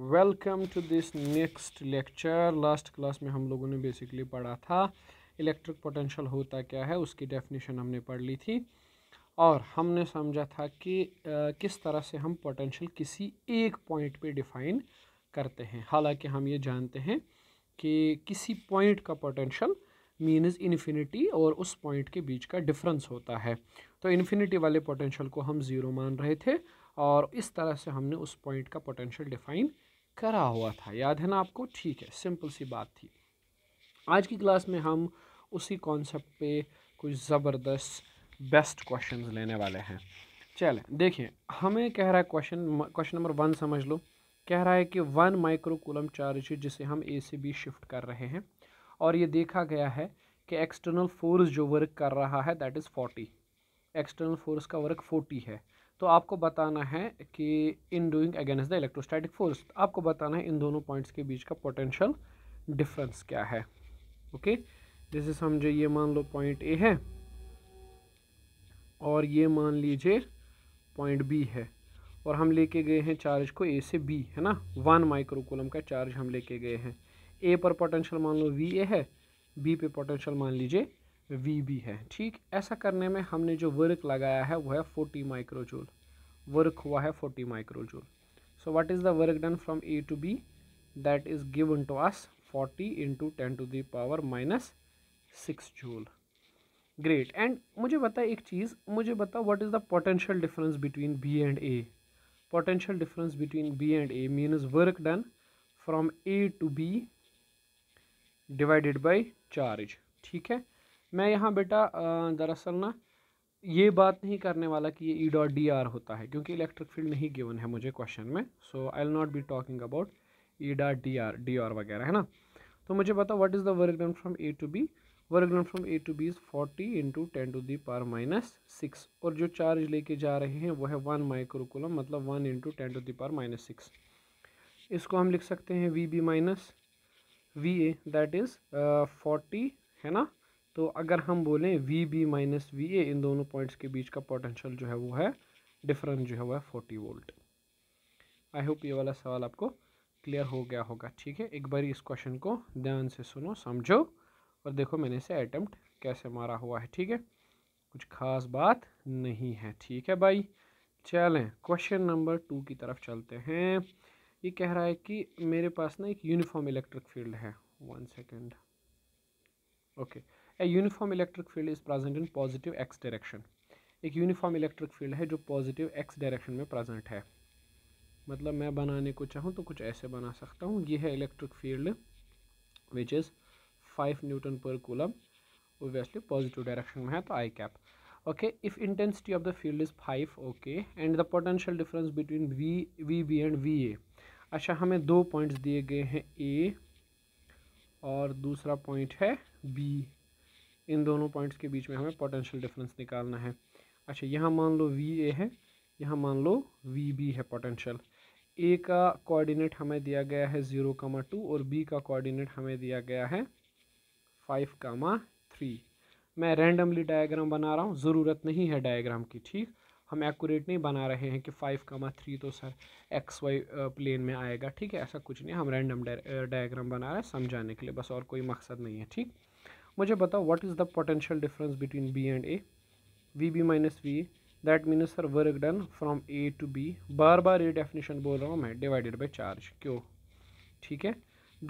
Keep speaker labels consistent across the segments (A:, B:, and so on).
A: Welcome to this next lecture last class में हम लोगों ने बेसिकली पढ़ा था इलेक्ट्रिक पोटेंशियल होता क्या है उसकी डेफिनेशन हमने पढ़ ली थी और हमने समझा था कि आ, किस तरह से हम पोटेंशियल किसी एक पॉइंट पे डिफाइन करते हैं हालांकि हम ये जानते हैं कि किसी पॉइंट का पोटेंशियल मीन्स इन्फिनिटी और उस पॉइंट के बीच का डिफरेंस होता है तो इन्फिनिटी वाले पोटेंशियल को हम ज़ीरो मान रहे थे और इस तरह से हमने उस पॉइंट का पोटेंशियल डिफाइन करा हुआ था याद है ना आपको ठीक है सिंपल सी बात थी आज की क्लास में हम उसी कॉन्सेप्ट पे कुछ ज़बरदस्त बेस्ट क्वेश्चन लेने वाले हैं चलें देखिए हमें कह रहा है क्वेश्चन क्वेश्चन नंबर वन समझ लो कह रहा है कि वन माइक्रोकुलम चार्ज जिसे हम ए से बी शिफ्ट कर रहे हैं और ये देखा गया है कि एक्सटर्नल फोर्स जो वर्क कर रहा है that is forty external force का वर्क फोर्टी है तो आपको बताना है कि in doing against the electrostatic force आपको बताना है इन दोनों पॉइंट्स के बीच का पोटेंशियल डिफरेंस क्या है ओके जैसे समझो ये मान लो पॉइंट ए है और ये मान लीजिए पॉइंट बी है और हम लेके गए हैं चार्ज को ए से बी है ना वन माइक्रोकुलम का चार्ज हम लेके गए हैं ए पर पोटेंशियल मान लो वी ए है बी पे पोटेंशियल मान लीजिए वी भी है ठीक ऐसा करने में हमने जो वर्क लगाया है वो है फोर्टी माइक्रोजूल वर्क हुआ है forty microjoule so what is the work done from A to B that is given to us forty into ten to the power minus six joule great and मुझे बता एक चीज़ मुझे बता what is the potential difference between B and A potential difference between B and A means work done from A to B divided by charge ठीक है मैं यहाँ बेटा दरअसल ना ये बात नहीं करने वाला कि ये ई डॉट डी आर होता है क्योंकि इलेक्ट्रिक फील्ड नहीं गिवन है मुझे क्वेश्चन में so I'll not be talking about E dot D R D R वगैरह है ना तो मुझे बताओ what is the work done from A to B work done from A to B is forty into ten to the power minus six और जो charge लेके जा रहे हैं वो है वन माइक्रोकुलम मतलब one into ten to the power minus six इसको हम लिख सकते हैं V B minus V A that is forty है ना तो अगर हम बोलें V B minus we A इन दोनों पॉइंट्स के बीच का पोटेंशियल जो है वो है डिफरेंस जो है वो है फोर्टी वोल्ट आई होप ये वाला सवाल आपको क्लियर हो गया होगा ठीक है एक बार इस क्वेश्चन को ध्यान से सुनो समझो और देखो मैंने इसे अटैम्प्ट कैसे मारा हुआ है ठीक है कुछ खास बात नहीं है ठीक है भाई चलें क्वेश्चन नंबर टू की तरफ चलते हैं ये कह रहा है कि मेरे पास ना एक यूनिफॉर्म इलेक्ट्रिक फील्ड है one second okay okay. A uniform electric field is present in positive X direction एक यूनिफॉर्म इलेक्ट्रिक फील्ड है जो पॉजिटिव एक्स डायरेक्शन में प्रेजेंट है मतलब मैं बनाने को चाहूँ तो कुछ ऐसे बना सकता हूँ ये है electric field which is five newton पर कूलम ओबियसली पॉजिटिव डायरेक्शन में है तो I cap okay if intensity of the field is five okay and the potential difference between V V B and V A अच्छा हमें दो points दिए गए हैं ए और दूसरा पॉइंट है बी इन दोनों पॉइंट्स के बीच में हमें पोटेंशियल डिफरेंस निकालना है अच्छा यहाँ मान लो वी ए है यहाँ मान लो वी बी है पोटेंशियल ए का कोऑर्डिनेट हमें दिया गया है ज़ीरो कामा टू और बी का कोऑर्डिनेट हमें दिया गया है फाइव कामा थ्री मैं रैंडमली डायग्राम बना रहा हूँ ज़रूरत नहीं है डायग्राम की ठीक हम एक्यूरेट नहीं बना रहे हैं कि फाइव कामा थ्री तो सर एक्स वाई प्लेन में आएगा ठीक है ऐसा कुछ नहीं हम रैंडम डायग्राम बना रहे हैं समझाने के लिए बस और कोई मकसद नहीं है ठीक मुझे बताओ what is the potential difference between B and A V B minus V that means sir work done from A to B बार बार ये डेफिनेशन बोल रहा हूँ मैं डिवाइडेड बाई चार्ज क्यों ठीक है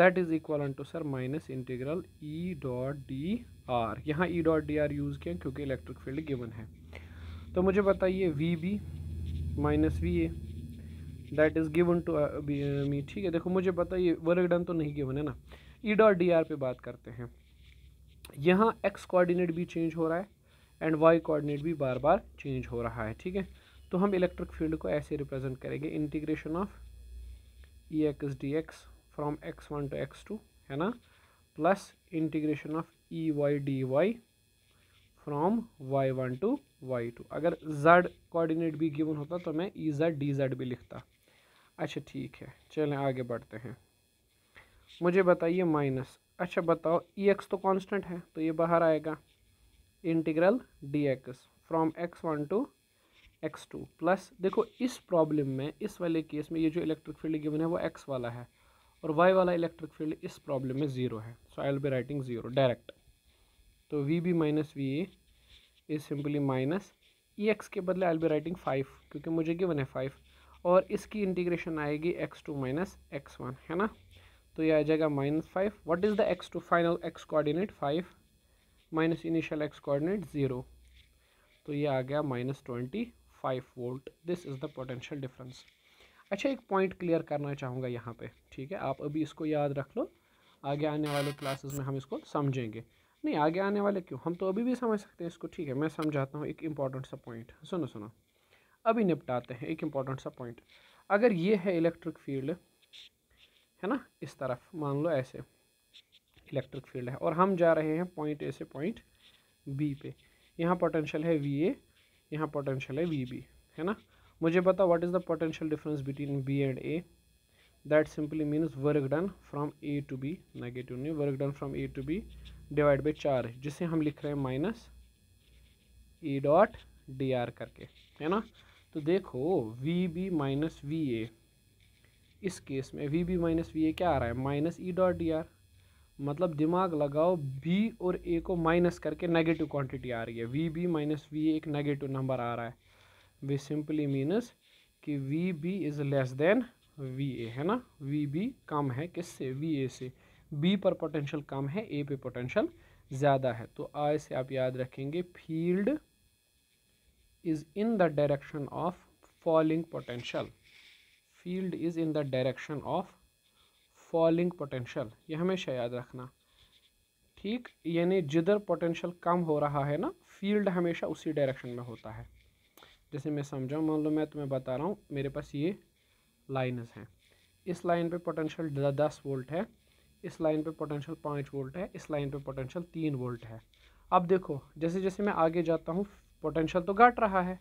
A: that is equal to sir minus integral E dot D R यहाँ E dot D R use किया क्योंकि इलेक्ट्रिक फील्ड गिवन है तो मुझे बताइए V B minus V A that is given to me ठीक है देखो मुझे बताइए वर्क डन तो नहीं गिवन है ना ई डॉट डी आर पे बात करते हैं यहाँ एक्स कोऑर्डिनेट भी चेंज हो रहा है एंड वाई कोऑर्डिनेट भी बार बार चेंज हो रहा है ठीक है तो हम इलेक्ट्रिक फील्ड को ऐसे रिप्रेजेंट करेंगे integration of E X D X from X one to X two है ना plus integration of E Y D Y from Y one to Y two अगर जेड कोऑर्डिनेट भी गिवन होता तो मैं ई जेड डी जेड भी लिखता अच्छा ठीक है चलें आगे बढ़ते हैं मुझे बताइए माइनस अच्छा बताओ ई e एक्स तो कांस्टेंट है तो ये बाहर आएगा integral D X from X one to X two plus देखो इस प्रॉब्लम में इस वाले केस में ये जो इलेक्ट्रिक फील्ड गिवन है वो एक्स वाला है और वाई वाला इलेक्ट्रिक फील्ड इस प्रॉब्लम में ज़ीरो है so I will be writing zero direct तो we B minus V A is simply minus E X के बदले I will be writing five क्योंकि मुझे गिवन है फाइव और इसकी इंटीग्रेशन आएगी X two minus X one है ना तो ये आ जाएगा minus five what is the X two final X coordinate five minus initial x coordinate zero तो ये आ गया minus twenty five volt this is the potential difference अच्छा एक पॉइंट क्लियर करना चाहूँगा यहाँ पे ठीक है आप अभी इसको याद रख लो आगे आने वाले क्लासेस में हम इसको समझेंगे नहीं आगे आने वाले क्यों हम तो अभी भी समझ सकते हैं इसको ठीक है मैं समझाता हूँ एक इम्पॉर्टेंट सा पॉइंट सुनो सुनो अभी निपटाते हैं एक इम्पॉर्टेंट सा पॉइंट अगर ये है इलेक्ट्रिक फील्ड है ना इस तरफ मान लो ऐसे इलेक्ट्रिक फील्ड है और हम जा रहे हैं पॉइंट ए से पॉइंट बी पे यहाँ पोटेंशियल है वी ए यहाँ पोटेंशियल है वी बी है ना मुझे पता what is the potential difference between B and A that simply means work done from A to B negative नहीं work done from A to B divide by charge जिसे हम लिख रहे हैं minus A dot D R करके है ना तो देखो V B minus V A इस केस में V B minus we A क्या आ रहा है minus E dot D R मतलब दिमाग लगाओ बी और ए को माइनस करके नेगेटिव क्वांटिटी आ रही है we B minus we A एक नेगेटिव नंबर आ रहा है वे सिंपली मीनस कि V B is less than V A है ना वी बी कम है किससे वी ए से बी पर पोटेंशियल कम है ए पे पोटेंशियल ज़्यादा है तो आज से आप याद रखेंगे field is in the direction of falling potential field is in the direction of falling potential ये हमेशा याद रखना ठीक यानी जिधर पोटेंशल कम हो रहा है ना फील्ड हमेशा उसी डायरेक्शन में होता है जैसे मैं समझाऊँ मान लो मैं तुम्हें बता रहा हूँ मेरे पास ये लाइन्स हैं इस लाइन पे पोटेंशियल दस वोल्ट है इस लाइन पे पोटेंशियल पाँच वोल्ट है इस लाइन पे पोटेंशियल तीन वोल्ट है अब देखो जैसे जैसे मैं आगे जाता हूँ पोटेंशियल तो घट रहा है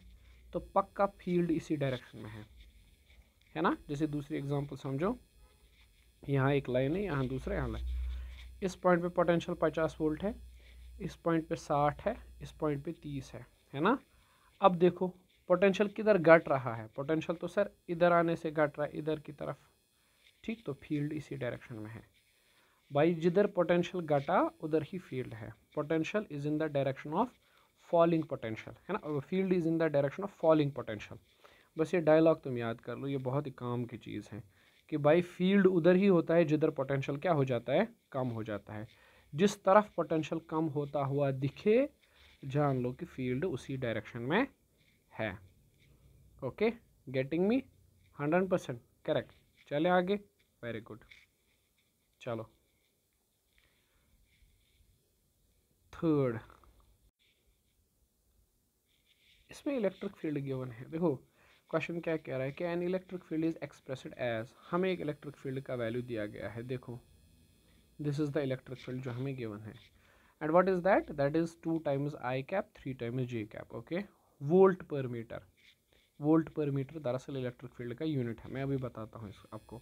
A: तो पक्का फील्ड इसी डायरेक्शन में है है ना जैसे दूसरी एग्जाम्पल समझो यहाँ एक लाइन है यहाँ दूसरा यहाँ लाइन इस पॉइंट पे पोटेंशियल पचास वोल्ट है इस पॉइंट पे साठ है इस पॉइंट पे तीस है है ना अब देखो पोटेंशियल किधर घट रहा है पोटेंशियल तो सर इधर आने से घट रहा है इधर की तरफ ठीक तो फील्ड इसी डायरेक्शन में है भाई जिधर पोटेंशियल घटा उधर ही फील्ड है potential is in the direction of falling potential है ना field is in the direction of falling potential बस ये डायलॉग तुम याद कर लो ये बहुत ही काम की चीज़ है कि भाई फील्ड उधर ही होता है जिधर पोटेंशियल क्या हो जाता है कम हो जाता है जिस तरफ पोटेंशियल कम होता हुआ दिखे जान लो कि फील्ड उसी डायरेक्शन में है okay getting me hundred percent correct चले आगे वेरी गुड चलो थर्ड इसमें इलेक्ट्रिक फील्ड गिवन है देखो क्वेश्चन क्या कह रहा है कि an electric field is expressed as हमें एक इलेक्ट्रिक फील्ड का वैल्यू दिया गया है देखो this is the electric field जो हमें गिवन है and what is that that is two times I cap three times J cap okay volt पर मीटर वोल्ट पर मीटर दरअसल इलेक्ट्रिक फील्ड का यूनिट है मैं अभी बताता हूँ इस आपको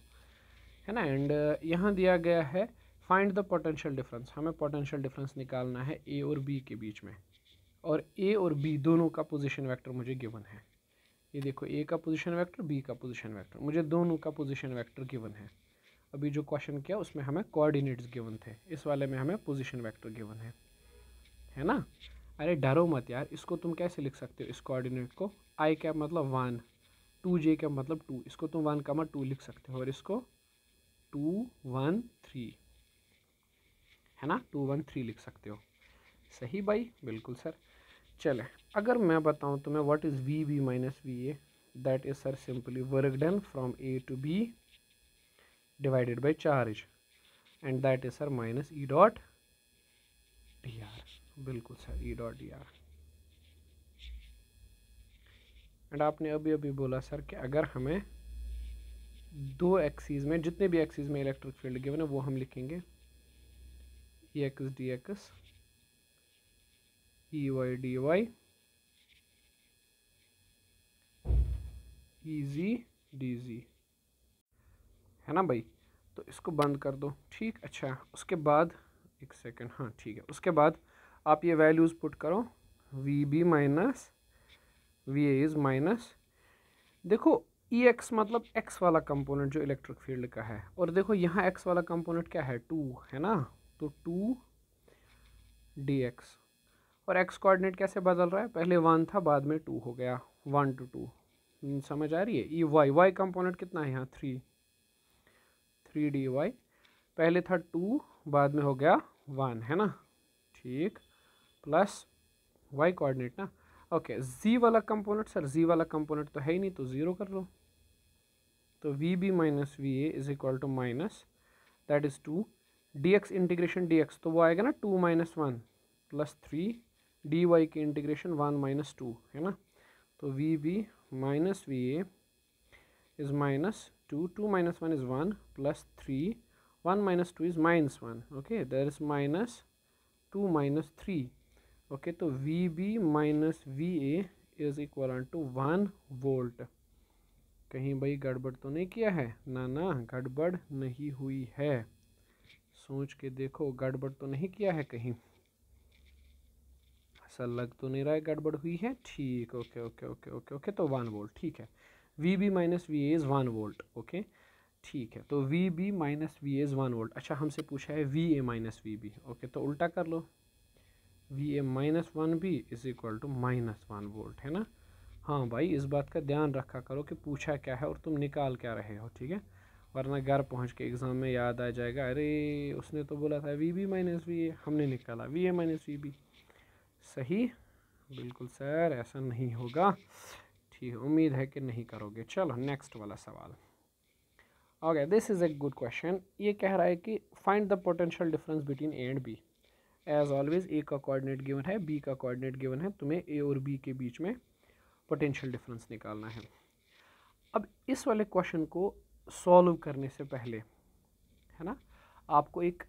A: है ना एंड uh, यहाँ दिया गया है फाइंड द पोटेंशियल डिफरेंस हमें पोटेंशियल डिफरेंस निकालना है ए और बी के बीच में और ए और बी दोनों का पोजिशन वैक्टर मुझे गिवन है ये देखो ए का पोजीशन वेक्टर बी का पोजीशन वेक्टर मुझे दोनों का पोजीशन वेक्टर गिवन है अभी जो क्वेश्चन किया उसमें हमें कोऑर्डिनेट्स गिवन थे इस वाले में हमें पोजीशन वेक्टर गिवन है है ना अरे डरो मत यार इसको तुम कैसे लिख सकते हो इस कोऑर्डिनेट को आई कैप मतलब वन टू जे कैप मतलब टू इसको तुम वन कमा टू लिख सकते हो और इसको टू वन थ्री है ना टू वन थ्री लिख सकते हो सही भाई बिल्कुल सर चले अगर मैं बताऊँ तुम्हें what is V B minus V A that is sir simply work done from A to B divided by charge and that is sir minus E dot D R बिल्कुल sir E dot D R and आपने अभी अभी बोला sir कि अगर हमें दो एक्सीज़ में जितने भी एक्सीज़ में इलेक्ट्रिक फील्ड गिवन है वो हम लिखेंगे E X D X E Y D Y E Z D Z है ना भाई तो इसको बंद कर दो ठीक अच्छा उसके बाद एक सेकंड हाँ ठीक है उसके बाद आप ये वैल्यूज़ पुट करो V B minus V A is minus देखो ई e एक्स मतलब एक्स वाला कंपोनेंट जो इलेक्ट्रिक फील्ड का है और देखो यहाँ एक्स वाला कंपोनेंट क्या है टू है ना तो टू डी एक्स और एक्स कोऑर्डिनेट कैसे बदल रहा है पहले वन था बाद में टू हो गया वन टू टू हम्म, समझ आ रही है ई वाई वाई कंपोनेंट कितना है यहाँ थ्री थ्री डी वाई पहले था टू बाद में हो गया वन है ना ठीक प्लस वाई कोऑर्डिनेट ना ओके जी वाला कंपोनेंट सर जी वाला कंपोनेंट तो है ही नहीं तो ज़ीरो कर लो तो we B minus V A is equal to minus that is two D X integration D x तो वो आएगा ना two minus one plus three D Y की इंटीग्रेशन वन माइनस टू है ना तो we B minus VA is minus 2, 2 minus 1 is 1 plus 3, 1 minus 2 is minus 1, okay, there is minus 2 minus 3, okay, so VB minus VA is equivalent to 1 volt, कहीं भाई गड़बड़ तो नहीं किया है ना ना गड़बड़ नहीं हुई है सोच के देखो गड़बड़ तो नहीं किया है कहीं सर लग तो नहीं रहा है गड़बड़ हुई है ठीक okay okay okay okay okay तो वन वोल्ट ठीक है we B minus V as one volt okay ठीक है तो we B minus V as one volt अच्छा हमसे पूछा है V A minus we B okay तो उल्टा कर लो V A minus one B is equal to minus one volt है ना हाँ भाई इस बात का ध्यान रखा करो कि पूछा क्या है और तुम निकाल क्या रहे हो ठीक है वरना घर पहुंच के एग्ज़ाम में याद आ जाएगा अरे उसने तो बोला था V B minus we A हमने निकाला V A minus we B सही बिल्कुल सर ऐसा नहीं होगा ठीक उम्मीद है कि नहीं करोगे चलो नेक्स्ट वाला सवाल okay this is a good question ये कह रहा है कि find the potential difference between A and B as always A का कोऑर्डिनेट गिवन है बी का कोऑर्डिनेट गिवन है तुम्हें ए और बी के बीच में पोटेंशियल डिफरेंस निकालना है अब इस वाले क्वेश्चन को सॉल्व करने से पहले है ना आपको एक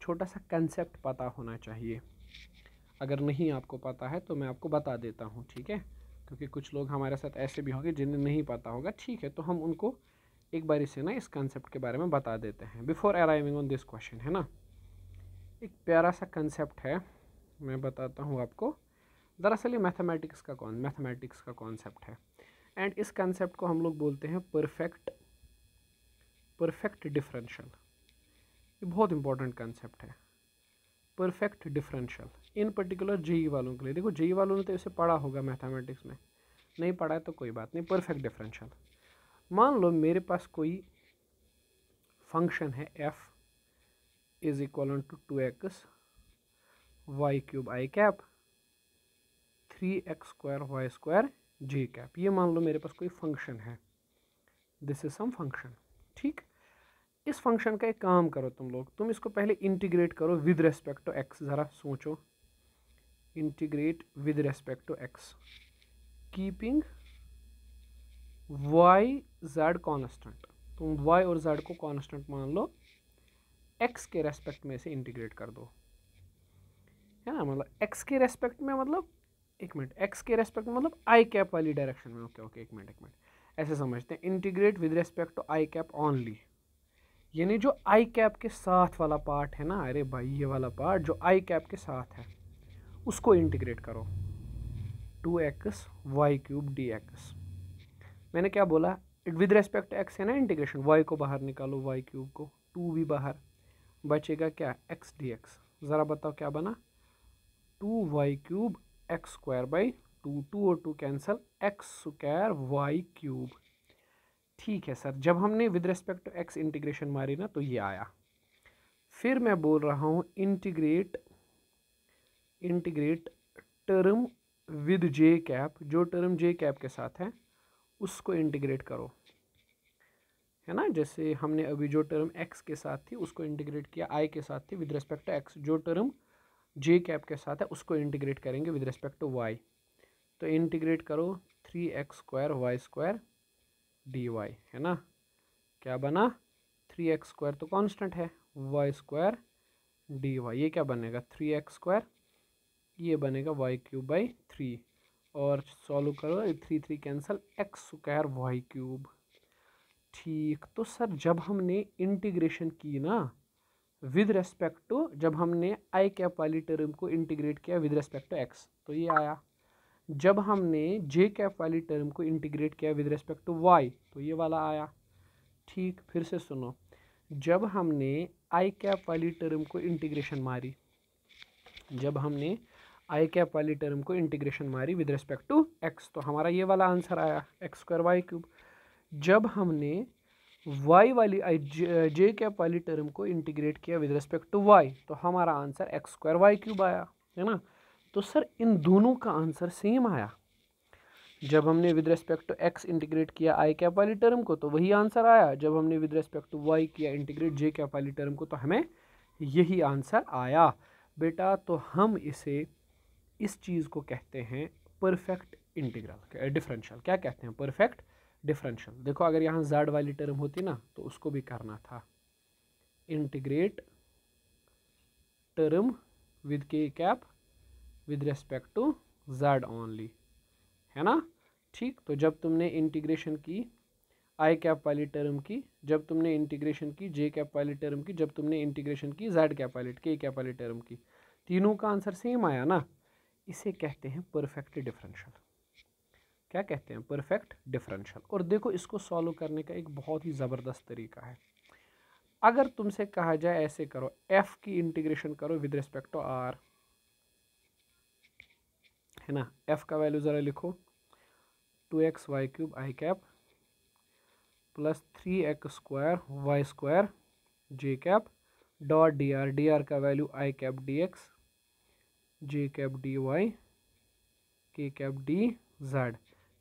A: छोटा सा कंसेप्ट पता होना चाहिए अगर नहीं आपको पता है तो मैं आपको बता देता हूँ ठीक है क्योंकि कुछ लोग हमारे साथ ऐसे भी होंगे जिन्हें नहीं पता होगा ठीक है तो हम उनको एक बार इसे ना इस कंसेप्ट के बारे में बता देते हैं before arriving on this question है ना एक प्यारा सा कंसेप्ट है मैं बताता हूँ आपको दरअसल ये मैथमेटिक्स का कौन मैथमेटिक्स का कॉन्सेप्ट है एंड इस कंसेप्ट को हम लोग बोलते हैं परफेक्ट परफेक्ट डिफरेंशियल ये बहुत इंपॉर्टेंट कंसेप्ट है perfect differential in particular JEE e वालों के लिए देखो जेई e वालों ने तो इसे पढ़ा होगा मैथमेटिक्स में नहीं पढ़ा है तो कोई बात नहीं परफेक्ट डिफरेंशियल मान लो मेरे पास कोई फंक्शन है f is equal to two x y cube i cap three x square y square j cap ये मान लो मेरे पास कोई फंक्शन है दिस इज़ सम फंक्शन ठीक इस फंक्शन का एक काम करो तुम लोग तुम इसको पहले इंटीग्रेट करो विद रेस्पेक्ट टू एक्स ज़रा सोचो integrate with respect to x keeping y z constant तुम y और z को कांस्टेंट मान लो x के रेस्पेक्ट में से इंटीग्रेट कर दो है ना मतलब x के रेस्पेक्ट में मतलब एक मिनट x के रेस्पेक्ट में मतलब i कैप वाली डायरेक्शन में ओके ओके एक मिनट एक मिनट ऐसे समझते हैं integrate with respect to i cap only यानी जो i कैप के साथ वाला पार्ट है ना अरे भाई ये वाला पार्ट जो i कैप के साथ है उसको इंटीग्रेट करो two x y cube d x मैंने क्या बोला विद रेस्पेक्ट एक्स है ना इंटीग्रेशन वाई को बाहर निकालो वाई क्यूब को टू भी बाहर बचेगा क्या एक्स डी एक्स ज़रा बताओ क्या बना two y cube x square by two two और two cancel x square y cube ठीक है सर जब हमने with respect to x integration मारी ना तो ये आया फिर मैं बोल रहा हूँ integrate integrate term with j cap जो टर्म जे कैप के साथ है उसको इंटीग्रेट करो है ना जैसे हमने अभी जो टर्म एक्स के साथ थी उसको इंटीग्रेट किया आई के साथ थी विद रिस्पेक्ट टू एक्स जो टर्म जे कैप के साथ है उसको इंटीग्रेट करेंगे विद रिस्पेक्ट टू वाई तो इंटीग्रेट करो three x square y square d y है ना क्या बना थ्री एक्स स्क्वायर तो कांस्टेंट है वाई स्क्वायर डी वाई ये क्या बनेगा थ्री एक्स स्क्वायर ये बनेगा वाई क्यूब बाई थ्री और सॉल्व करो three three cancel x square y cube ठीक तो सर जब हमने इंटीग्रेशन की ना विद रेस्पेक्ट टू जब हमने आई कैप वाली टर्म को इंटीग्रेट किया विद रेस्पेक्ट टू एक्स तो ये आया जब हमने जे कैप वाली टर्म को इंटीग्रेट किया विद रेस्पेक्ट टू वाई तो ये वाला आया ठीक फिर से सुनो जब हमने आई कैप वाली टर्म को इंटीग्रेशन मारी जब हमने आई कैप वाली टर्म को इंटीग्रेशन मारी विद रिस्पेक्ट टू एक्स तो हमारा ये वाला आंसर आया एक्स स्क्वायर वाई क्यूब जब हमने वाई वाली आई जे कैप वाली टर्म को इंटीग्रेट किया विद रिस्पेक्ट टू वाई तो हमारा answer x square y cube आया है ना तो सर इन दोनों का आंसर सेम आया जब हमने with respect to x integrate किया आई कैप वाली टर्म को तो वही आंसर आया जब हमने विद रेस्पेक्ट टू वाई किया इंटीग्रेट जे कैप वाली टर्म को तो हमें यही आंसर आया बेटा तो हम इसे इस चीज़ को कहते हैं परफेक्ट इंटीग्रल डिफरेंशियल क्या कहते हैं परफेक्ट डिफरेंशियल देखो अगर यहाँ जेड वाली टर्म होती ना तो उसको भी करना था integrate term with k cap with respect to z only है ना ठीक तो जब तुमने इंटीग्रेशन की आई कैप वाली टर्म की जब तुमने इंटीग्रेशन की जे कैप वाली टर्म की जब तुमने इंटीग्रेशन की जेड कैप वाली के कैप वाली टर्म की तीनों का आंसर सेम आया ना इसे कहते हैं परफेक्ट डिफरेंशियल क्या कहते हैं परफेक्ट डिफरेंशियल और देखो इसको सॉल्व करने का एक बहुत ही ज़बरदस्त तरीका है अगर तुमसे कहा जाए ऐसे करो एफ की इंटीग्रेशन करो विद रिस्पेक्ट टू आर है ना एफ का वैल्यू ज़रा लिखो two x y cube i cap plus three x square y square j cap dot D R D r का value i cap d x j cap d y k cap d z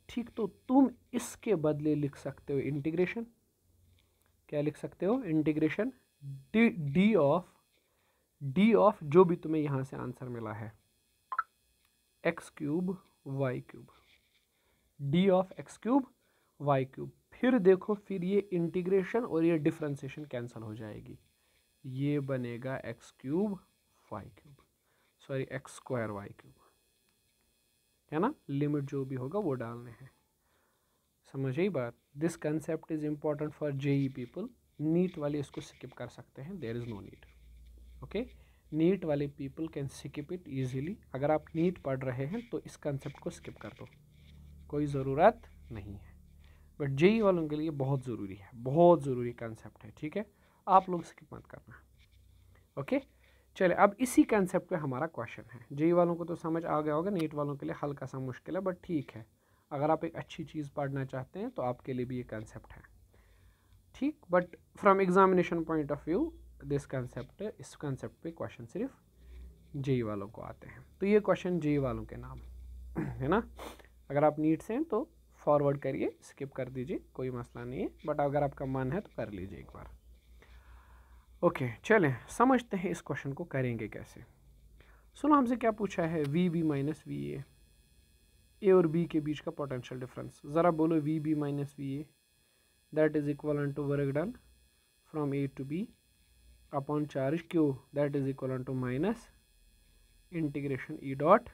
A: ठीक तो तुम इसके बदले लिख सकते हो integration क्या लिख सकते हो integration d d of d of जो भी तुम्हें यहाँ से आंसर मिला है x cube y cube d of x cube y cube फिर देखो फिर ये इंटीग्रेशन और ये डिफ्रेंसीशन कैंसिल हो जाएगी ये बनेगा x cube y cube sorry x square y cube है ना लिमिट जो भी होगा वो डालने हैं समझ ही बात this concept is important for JEE people NEET वाले इसको स्किप कर सकते हैं there is no NEET okay NEET वाले people can skip it easily अगर आप नीट पढ़ रहे हैं तो इस कंसेप्ट को स्किप कर दो कोई ज़रूरत नहीं है बट जेई e वालों के लिए बहुत ज़रूरी है बहुत ज़रूरी कंसेप्ट है ठीक है आप लोग स्किप मत करना ओके okay? चले अब इसी कंसेप्ट पे हमारा क्वेश्चन है जेई वालों को तो समझ आ गया होगा नेट वालों के लिए हल्का सा मुश्किल है बट ठीक है अगर आप एक अच्छी चीज़ पढ़ना चाहते हैं तो आपके लिए भी ये कंसेप्ट है ठीक but from examination point of view this concept इस कंसेप्ट पे क्वेश्चन सिर्फ जेई वालों को आते हैं तो ये क्वेश्चन जेई वालों के नाम है ना अगर आप नीट से हैं तो फॉरवर्ड करिए स्किप कर दीजिए कोई मसला नहीं है बट अगर आपका मन है तो कर लीजिए एक बार ओके चलें समझते हैं इस क्वेश्चन को करेंगे कैसे सुनो हमसे क्या पूछा है we B minus we a a और बी के बीच का पोटेंशियल डिफरेंस ज़रा बोलो v B minus V A that is equal to work done from A to b upon charge q that is equal to minus integration e dot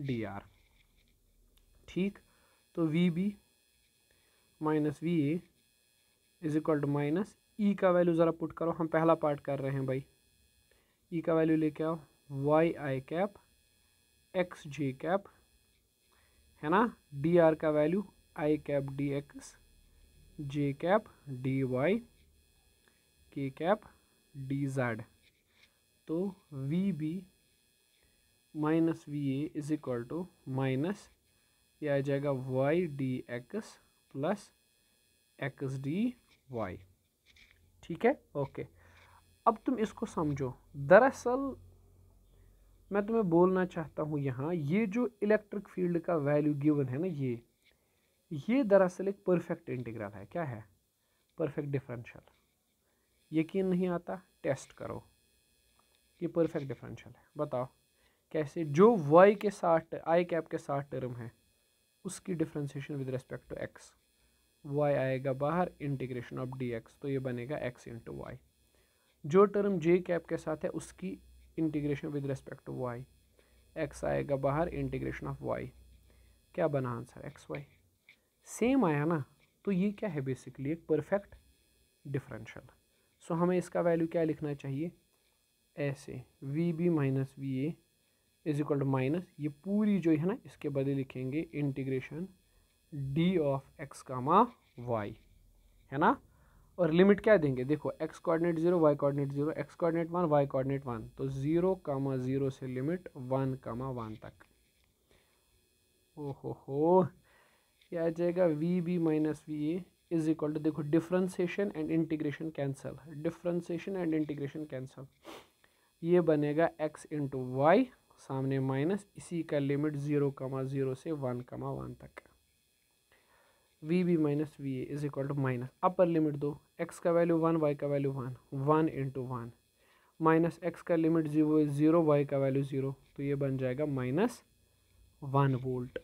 A: D r ठीक तो we B minus V A is equal to minus E e का value ज़रा put करो हम पहला part कर रहे हैं भाई ई e का वैल्यू लेके आओ y i cap x j cap है ना डी आर का value i cap d x j cap d y k cap d z तो we B minus V A is equal to minus ये आ जाएगा y d x plus x d y ठीक है okay अब तुम इसको समझो दरअसल मैं तुम्हें बोलना चाहता हूँ यहाँ ये जो इलेक्ट्रिक फील्ड का वैल्यू गिवन है ना ये ये दरअसल एक परफेक्ट इंटीग्रल है क्या है परफेक्ट डिफरेंशियल यकीन नहीं आता टेस्ट करो ये परफेक्ट डिफरेंशियल है बताओ कैसे जो वाई के साथ आई कैप के साथ टर्म है उसकी differentiation with respect to x y आएगा बाहर इंटीग्रेशन ऑफ डी एक्स तो ये बनेगा एक्स इंटू वाई जो टर्म जे कैप के साथ है उसकी integration with respect to y x आएगा बाहर इंटीग्रेशन ऑफ वाई क्या बना आंसर एक्स वाई सेम आया ना तो ये क्या है बेसिकली एक परफेक्ट डिफरेंशियल सो हमें इसका वैल्यू क्या लिखना चाहिए ऐसे v B minus V A is equal to minus ये पूरी जो है ना इसके बदले लिखेंगे integration d of x comma y है ना और लिमिट क्या देंगे देखो x coordinate zero y coordinate zero x coordinate one y coordinate one तो जीरो कामा जीरो से लिमिट वन कामा वन तक ओहो हो ये आ जाएगा v B minus V A is equal to देखो differentiation and integration cancel differentiation and integration cancel ये बनेगा एक्स इंटू वाई सामने माइनस इसी का लिमिट ज़ीरो कमा ज़ीरो से वन कमा वन तक v B minus V A is equal to minus upper limit दो x का value one y का value one one into one minus x का limit zero zero y का value zero तो ये बन जाएगा minus one volt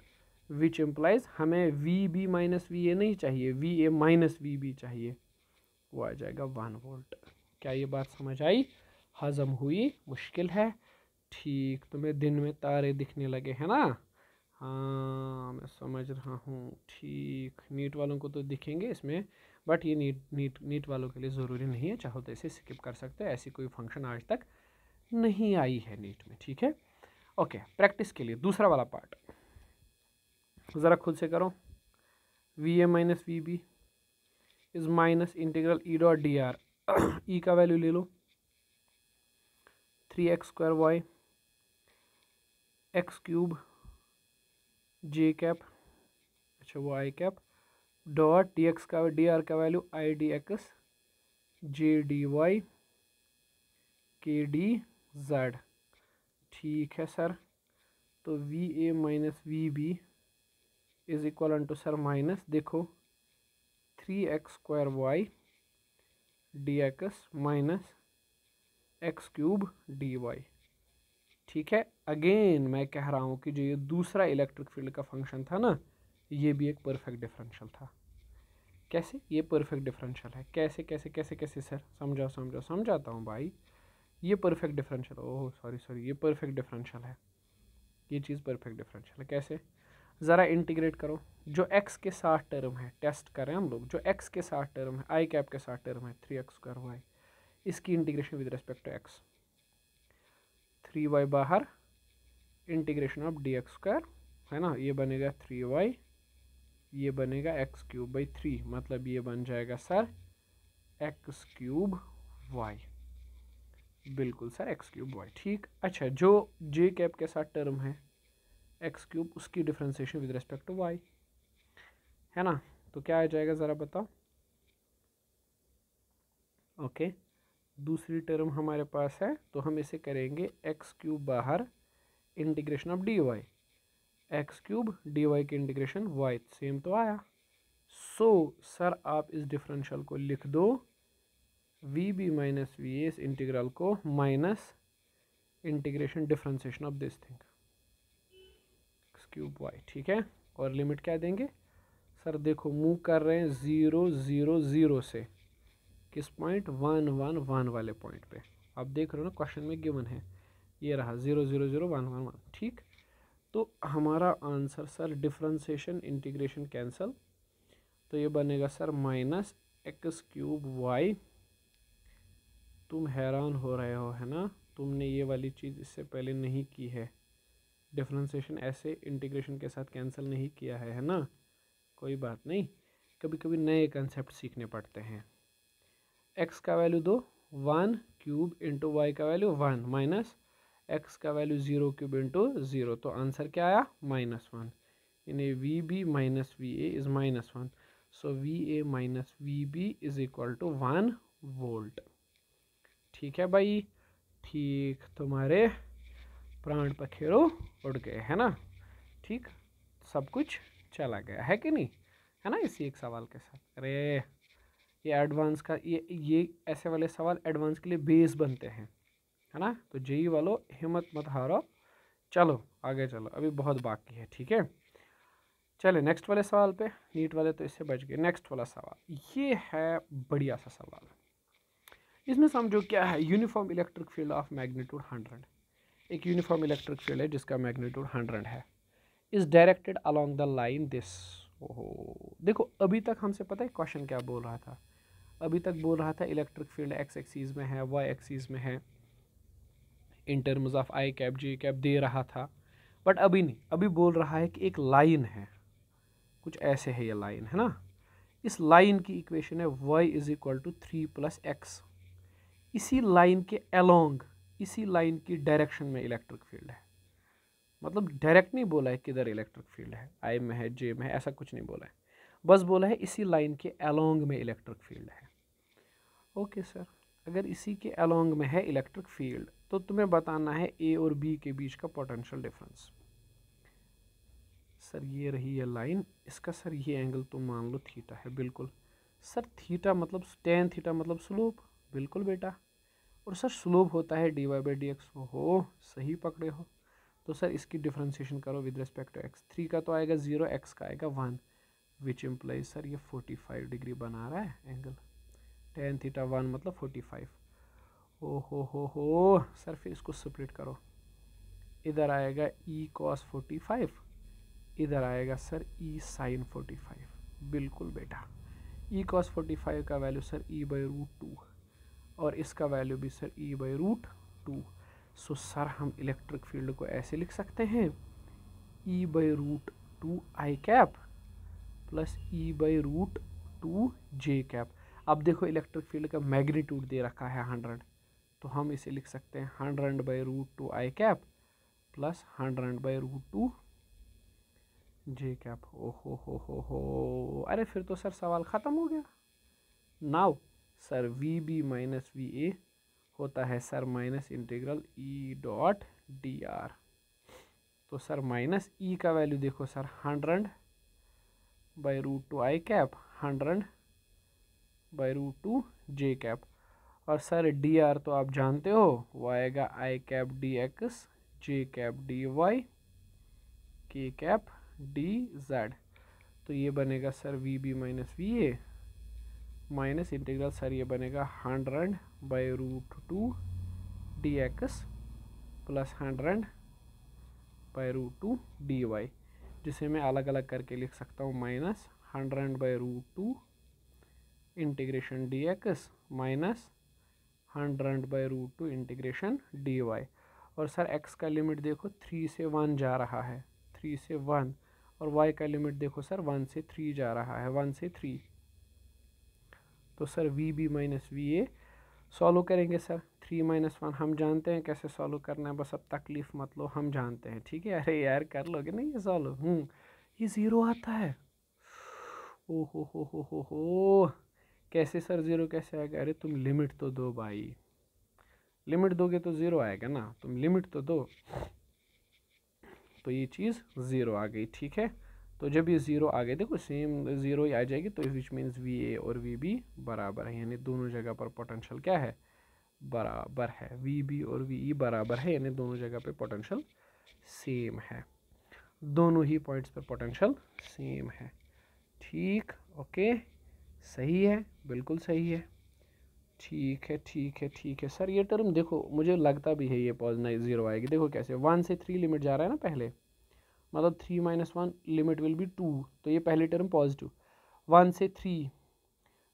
A: which implies हमें we B minus we a नहीं चाहिए v A minus we b चाहिए वो आ जाएगा वन वोल्ट क्या ये बात समझ आई हज़म हुई मुश्किल है ठीक तुम्हें दिन में तारे दिखने लगे हैं ना हाँ मैं समझ रहा हूँ ठीक नीट वालों को तो दिखेंगे इसमें बट ये नीट नीट नीट वालों के लिए ज़रूरी नहीं है चाहो तो इसे स्किप कर सकते हैं ऐसी कोई फंक्शन आज तक नहीं आई है नीट में ठीक है ओके प्रैक्टिस के लिए दूसरा वाला पार्ट ज़रा खुद से करो v A minus we B is minus integral E dot D r e का वैल्यू ले लो three x square y x cube j cap अच्छा वो i cap dot d x का डी आर का value i d x j d y k d z ठीक है sir तो v A minus we B is equal to sir minus देखो three x square y d x minus x cube d y ठीक है again मैं कह रहा हूँ कि जो ये दूसरा इलेक्ट्रिक फील्ड का फंक्शन था ना ये भी एक परफेक्ट डिफरेंशियल था कैसे ये परफेक्ट डिफरेंशियल है कैसे कैसे कैसे कैसे सर समझाओ समझाओ समझाता हूँ भाई ये perfect differential oh sorry sorry ये परफेक्ट डिफरेंशियल है ये चीज़ परफेक्ट डिफरेंशियल है कैसे ज़रा इंटीग्रेट करो जो एक्स के साथ टर्म है टेस्ट करें हम लोग जो एक्स के साथ टर्म है आई कैप के साथ टर्म है थ्री एक्स स्क्वायर वाई इसकी integration with respect to x three y बाहर integration of d x square है ना ये बनेगा थ्री वाई ये बनेगा एक्स क्यूब बाई थ्री मतलब ये बन जाएगा सर एक्स क्यूब वाई बिल्कुल सर एक्स क्यूब वाई ठीक अच्छा जो जे कैप के साथ टर्म है एक्स क्यूब उसकी differentiation with respect to y है ना तो क्या आ जाएगा ज़रा बताओ ओके okay. दूसरी टर्म हमारे पास है तो हम इसे करेंगे एक्स क्यूब बाहर integration of d y x cube d y के इंटीग्रेशन वाई सेम तो आया सो so, सर आप इस डिफरेंशियल को लिख दो v B minus V A इस इंटीग्रल को minus integration differentiation of this thing x cube y ठीक है और लिमिट क्या देंगे सर देखो मूव कर रहे हैं ज़ीरो ज़ीरो ज़ीरो से किस पॉइंट वन वन वन वाले पॉइंट पे आप देख रहे हो ना क्वेश्चन में गिवन है ये रहा zero zero zero one one one ठीक तो हमारा answer sir differentiation integration cancel तो ये बनेगा sir minus x cube y तुम हैरान हो रहे हो है ना तुमने ये वाली चीज़ इससे पहले नहीं की है डिफ्रेंसीशन ऐसे इंटीग्रेशन के साथ कैंसिल नहीं किया है है ना कोई बात नहीं कभी कभी नए कंसेप्ट सीखने पड़ते हैं एक्स का वैल्यू दो वन क्यूब इंटू वाई का वैल्यू वन माइनस एक्स का value zero cube into zero तो आंसर क्या आया माइनस वन यानी v B minus V A is minus one so v A minus we B is equal to one volt ठीक है भाई ठीक तुम्हारे प्राण पखेरु उड़ गए है ना ठीक सब कुछ चला गया है कि नहीं है ना इसी एक सवाल के साथ अरे ये एडवांस का ये ये ऐसे वाले सवाल एडवांस के लिए बेस बनते हैं है ना तो जेई वालों हिम्मत मत हारो चलो आगे चलो अभी बहुत बाकी है ठीक है चले नेक्स्ट वाले सवाल पे नीट वाले तो इससे बच गए नेक्स्ट वाला सवाल ये है बढ़िया सा सवाल इसमें समझो क्या है uniform electric field of magnitude hundred एक यूनिफॉर्म इलेक्ट्रिक फील्ड है जिसका मैग्नीट्यूड हंड्रेड है is directed along the line this ओहो देखो अभी तक हमसे पता है क्वेश्चन क्या बोल रहा था अभी तक बोल रहा था इलेक्ट्रिक फील्ड एक्स एक्सीज़ में है वाई एक्सीज़ में है in terms of i cap g cap दे रहा था बट अभी नहीं अभी बोल रहा है कि एक लाइन है कुछ ऐसे है ये लाइन है ना इस लाइन की इक्वेशन है y is equal to three plus x इसी लाइन के अलोंग इसी लाइन की डायरेक्शन में इलेक्ट्रिक फील्ड है मतलब डायरेक्ट नहीं बोला है किधर इलेक्ट्रिक फील्ड है आई में है जे में है ऐसा कुछ नहीं बोला है बस बोला है इसी लाइन के अलोंग में इलेक्ट्रिक फील्ड है ओके सर अगर इसी के अलोंग में है इलेक्ट्रिक फील्ड तो तुम्हें बताना है ए और बी के बीच का पोटेंशियल डिफरेंस सर ये रही है लाइन इसका सर ये एंगल तुम मान लो थीटा है बिल्कुल सर थीटा मतलब टेन थीटा मतलब स्लोप बिल्कुल बेटा और सर स्लोप होता है d y by d x हो सही पकड़े हो तो सर इसकी डिफ्रेंसीशन करो with respect to x three का तो आएगा ज़ीरो एक्स का आएगा वन विच इम्प्लाई सर ये फोर्टी फाइव डिग्री बना रहा है एंगल टेन थीटा वन मतलब फोर्टी फाइव ओ हो हो हो सर फिर इसको स्प्लिट करो इधर आएगा ई कॉस फोर्टी फाइव इधर आएगा sir E sine forty five बिल्कुल बेटा ई कॉस फोर्टी फाइव का value sir E by root two और इसका वैल्यू भी sir E by root two so sir हम इलेक्ट्रिक फील्ड को ऐसे लिख सकते हैं E by root two i cap plus E by root two J cap अब देखो इलेक्ट्रिक फील्ड का मैग्नीट्यूड दे रखा है हंड्रेड तो हम इसे लिख सकते हैं hundred by root two i cap plus hundred by root two J cap ओ हो हो हो हो अरे फिर तो सर सवाल ख़त्म हो गया now sir V B minus we A होता है सर माइनस इंटीग्रल ई डॉट डी आर तो सर माइनस ई e का वैल्यू देखो sir hundred by root two i cap hundred by root two J cap और सर डी आर तो आप जानते हो वो आएगा i cap d x j cap d y k cap d z तो ये बनेगा sir V B minus V A minus integral sir ये बनेगा hundred by root two D x plus hundred by root two d y जिसे मैं अलग अलग करके लिख सकता हूँ minus hundred by root two integration D x minus hundred by root two integration d y और सर एक्स का लिमिट देखो थ्री से वन जा रहा है थ्री से वन और वाई का लिमिट देखो सर वन से थ्री जा रहा है वन से थ्री तो sir V B minus we A solve करेंगे सर थ्री माइनस वन हम जानते हैं कैसे सॉल्व करना है बस अब तकलीफ़ मत लो हम जानते हैं ठीक है अरे यार कर लोगे ना ये सॉल्व हूँ हम्म, ये ज़ीरो आता है ओ हो हो हो हो हो कैसे सर ज़ीरो कैसे आएगा अरे तुम लिमिट तो दो भाई लिमिट दोगे तो ज़ीरो आएगा ना तुम लिमिट तो दो तो ये चीज़ ज़ीरो आ गई ठीक है तो जब ये ज़ीरो आ गए देखो सेम ज़ीरो ही आ जाएगी तो विच मीन्स वी ए और वी बी बराबर है यानी दोनों जगह पर पोटेंशियल क्या है बराबर है वी बी और वी ई e बराबर है यानी दोनों जगह पे पोटेंशियल सेम है दोनों ही पॉइंट्स पर पोटेंशियल सेम है ठीक ओके सही है बिल्कुल सही है ठीक है ठीक है ठीक है सर ये टर्म देखो मुझे लगता भी है ये पॉजिटिव ज़ीरो आएगी देखो कैसे वन से थ्री लिमिट जा रहा है ना पहले मतलब three minus one limit will be two तो ये पहली टर्म पॉजिटिव वन से थ्री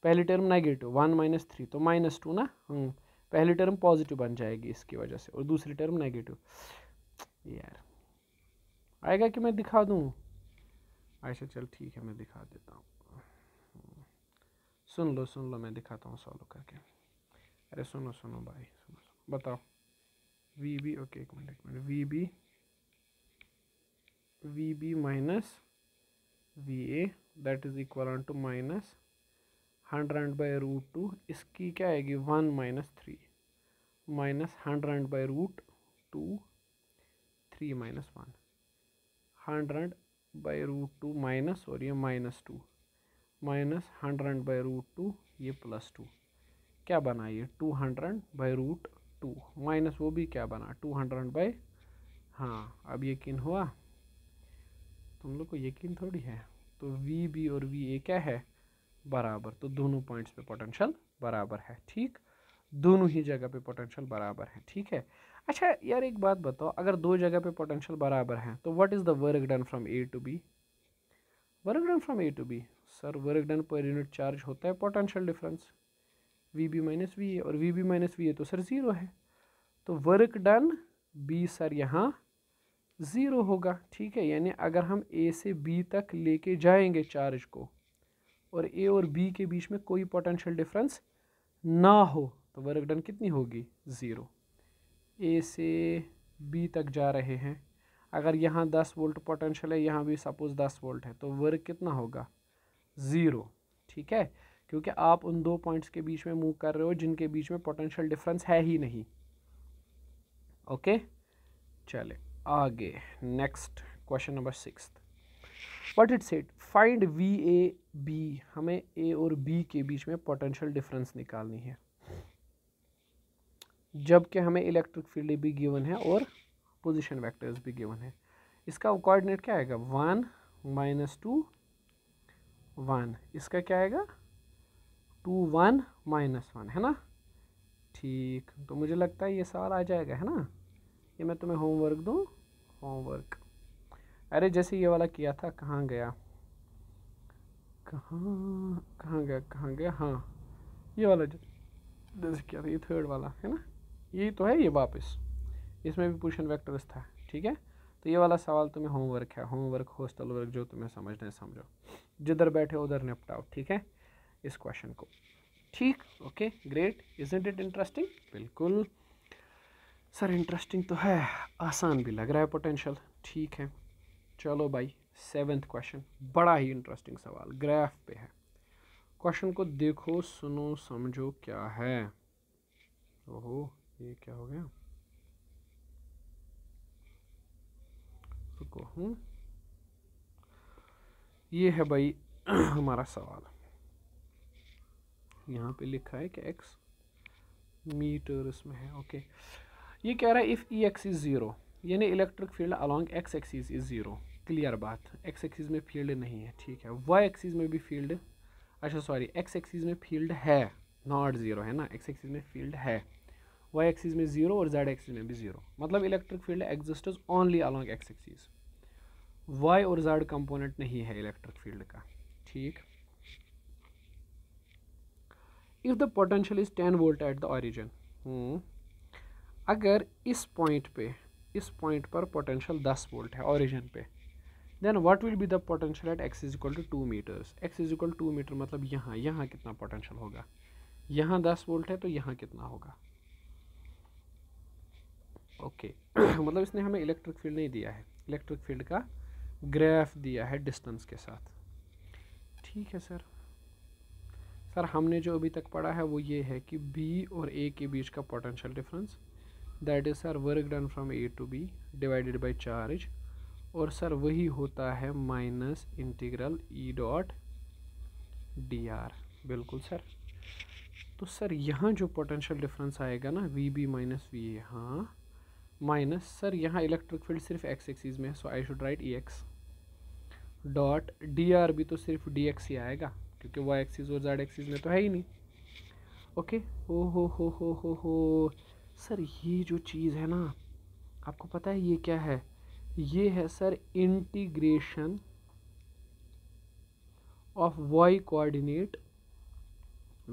A: पहली term negative one minus three तो माइनस टू ना हम्म, पहली टर्म पॉजिटिव बन जाएगी इसकी वजह से और दूसरी टर्म नेगेटिव यार आएगा कि मैं दिखा दूँ अच्छा चल ठीक है मैं दिखा देता हूँ सुन लो सुन लो मैं दिखाता हूँ सॉल्व करके अरे सुनो सुनो भाई सुनो सुनो बताओ वी बी ओके एक मिनट एक minute V B V B minus V A that is equal to minus hundred by root two इसकी क्या आएगी one minus three minus hundred by root two three minus one hundred by root two minus और ये minus two minus hundred by root two ये plus two क्या बना ये two hundred by root two minus वो भी क्या बना टू हंड्रेड बाई हाँ अब यकीन हुआ तुम लोग को यकीन थोड़ी है तो वी बी और वी ए क्या है बराबर तो दोनों पॉइंट्स पे पोटेंशियल बराबर है ठीक दोनों ही जगह पे पोटेंशियल बराबर है ठीक है अच्छा यार एक बात बताओ अगर दो जगह पे पोटेंशियल बराबर है तो what is the work done from A to B work done from A to B sir work done per unit charge होता है potential difference V B minus we A और V B minus we A तो sir zero है तो work done B sir यहाँ zero होगा ठीक है यानी अगर हम ए से बी तक लेके जाएंगे चार्ज को और ए और बी के बीच में कोई पोटेंशियल डिफरेंस ना हो तो वर्क डन कितनी होगी ज़ीरो ए से बी तक जा रहे हैं अगर यहाँ दस वोल्ट पोटेंशियल है यहाँ भी सपोज़ दस वोल्ट है तो वर्क कितना होगा ज़ीरो ठीक है क्योंकि आप उन दो पॉइंट्स के बीच में मूव कर रहे हो जिनके बीच में पोटेंशियल डिफरेंस है ही नहीं ओके चले आगे next question number six what it set find V A B हमें ए और बी के बीच में पोटेंशियल डिफरेंस निकालनी है जबकि हमें इलेक्ट्रिक फील्ड भी गिवन है और पोजिशन वैक्टर्स भी गिवन है इसका कोऑर्डिनेट क्या आएगा वन माइनस टू वन इसका क्या आएगा टू वन माइनस वन है ना ठीक तो मुझे लगता है ये सवाल आ जाएगा है ना ये मैं तुम्हें होमवर्क दूँ होमवर्क अरे जैसे ये वाला किया था कहाँ गया कहाँ कहाँ गया कहाँ गया हाँ ये वाला जैसे किया था ये थर्ड वाला है ना ये तो है ये वापस इसमें भी पोजिशन वैक्टर्स था ठीक है तो ये वाला सवाल तुम्हें होमवर्क है होमवर्क हॉस्टल वर्क जो तुम्हें समझना है समझो जिधर बैठे उधर निपटाओ ठीक है इस क्वेश्चन को ठीक okay great is it interesting बिल्कुल सर इंटरेस्टिंग तो है आसान भी लग रहा है पोटेंशियल ठीक है चलो भाई सेवेंथ क्वेश्चन बड़ा ही इंटरेस्टिंग सवाल ग्राफ पे है क्वेश्चन को देखो सुनो समझो क्या है ओहो ये क्या हो गया रुको हूँ हम्म। ये है भाई हमारा सवाल यहाँ पे लिखा है कि एक्स मीटर्स में है ओके ये कह रहा है if E x is zero यानी electric field along x axis is zero clear बात एक्स एक्सिस में फील्ड नहीं है ठीक है वाई एक्सिस में भी फील्ड अच्छा सॉरी एक्स एक्सिस में फील्ड है नॉट ज़ीरो है ना एक्स एक्सिस में फील्ड है वाई एक्सिस में ज़ीरो और जेड एक्सिस में भी ज़ीरो मतलब electric field exist only along x axis y और जाड कंपोनेंट नहीं है इलेक्ट्रिक फील्ड का ठीक if the potential is ten volt at the origin अगर इस पॉइंट पे इस पॉइंट पर पोटेंशियल दस वोल्ट है ऑरिजन पे then what will be the potential at x is equal to two meters x is equal to meter मतलब यहाँ यहाँ कितना पोटेंशियल होगा यहाँ दस वोल्ट है तो यहाँ कितना होगा ओके okay. मतलब इसने हमें इलेक्ट्रिक फील्ड नहीं दिया है इलेक्ट्रिक फील्ड का ग्राफ दिया है डिस्टेंस के साथ ठीक है सर सर हमने जो अभी तक पढ़ा है वो ये है कि बी और ए के बीच का potential difference that is sir work done from A to B divided by charge और सर वही होता है माइनस इंटीग्रल ई डॉट डी आर बिल्कुल सर तो सर यहाँ जो पोटेंशियल डिफरेंस आएगा ना V B minus we A हाँ माइनस सर यहाँ इलेक्ट्रिक फील्ड सिर्फ एक्स एक्सीज में है so I should write E x dot D r भी तो सिर्फ डी एक्स ही आएगा क्योंकि वाई एक्सिस और जेड एक्सिस में तो है ही नहीं ओके ओ हो हो हो हो हो सर ये जो चीज़ है ना आपको पता है ये क्या है ये है sir integration of y coordinate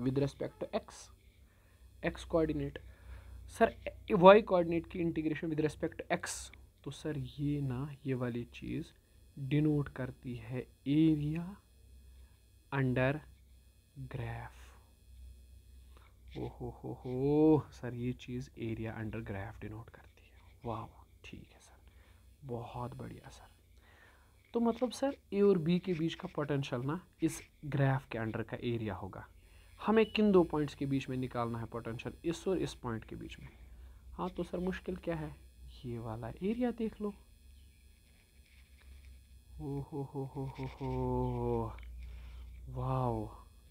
A: with respect to x x coordinate sir y coordinate की integration with respect to x तो सर ये ना ये वाली चीज़ डिनोट करती है एरिया अंडर ग्राफ ओहो हो हो सर ये चीज़ एरिया अंडर ग्राफ डिनोट करती है वाह ठीक है सर बहुत बढ़िया सर तो मतलब सर ए और बी के बीच का पोटेंशियल ना इस ग्राफ के अंडर का एरिया होगा हमें किन दो पॉइंट्स के बीच में निकालना है पोटेंशियल इस और इस पॉइंट के बीच में हाँ तो सर मुश्किल क्या है ये वाला एरिया देख लो Oh,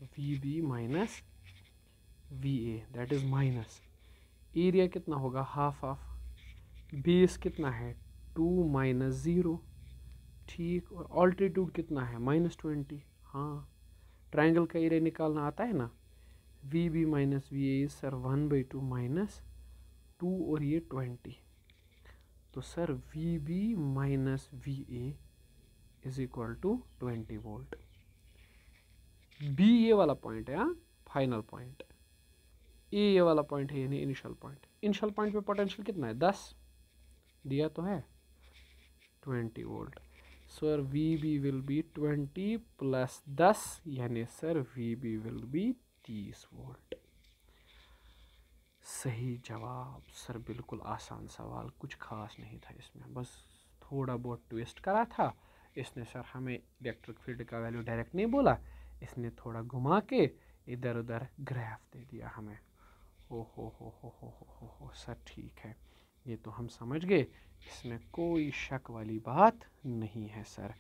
A: V B minus V A that is minus area कितना होगा हाफ हाफ बेस कितना है टू माइनस ज़ीरो ठीक और ऑल्टीट्यूड कितना है माइनस ट्वेंटी हाँ ट्रायंगल का एरिया निकालना आता है ना V B minus we A sir one by two minus two और ये ट्वेंटी तो sir V B minus V A is equal to twenty volt B ये वाला पॉइंट है फाइनल पॉइंट ए ये वाला पॉइंट है यानी इनिशियल पॉइंट इनिशियल पॉइंट पे पोटेंशियल कितना है दस दिया तो है twenty volt sir V B will be twenty plus दस यानी sir V B will be तीस वोल्ट सही जवाब सर बिल्कुल आसान सवाल कुछ खास नहीं था इसमें बस थोड़ा बहुत ट्विस्ट करा था इसने सर हमें इलेक्ट्रिक फील्ड का वैल्यू डायरेक्ट नहीं बोला इसने थोड़ा घुमा के इधर उधर ग्राफ दे दिया हमें ओ हो हो हो हो हो हो हो सर ठीक है ये तो हम समझ गए इसमें कोई शक वाली बात नहीं है सर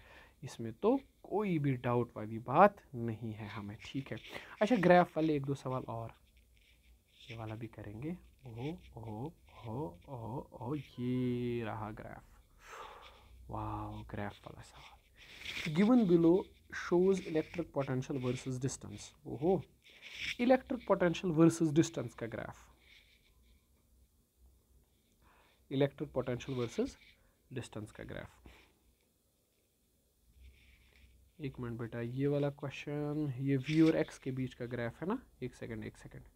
A: इसमें तो कोई भी डाउट वाली बात नहीं है हमें ठीक है अच्छा ग्राफ वाले एक दो सवाल और ये वाला भी करेंगे ओ ओ ओ ओ ओ ये रहा graph Wow, graph pala Given below shows electric potential versus distance. Oh, electric potential versus distance ka graph. Electric potential versus distance ka graph. एक मिनट बेटा ये वाला क्वेश्चन ये वी और एक्स के बीच का ग्राफ है ना एक सेकंड एक सेकंड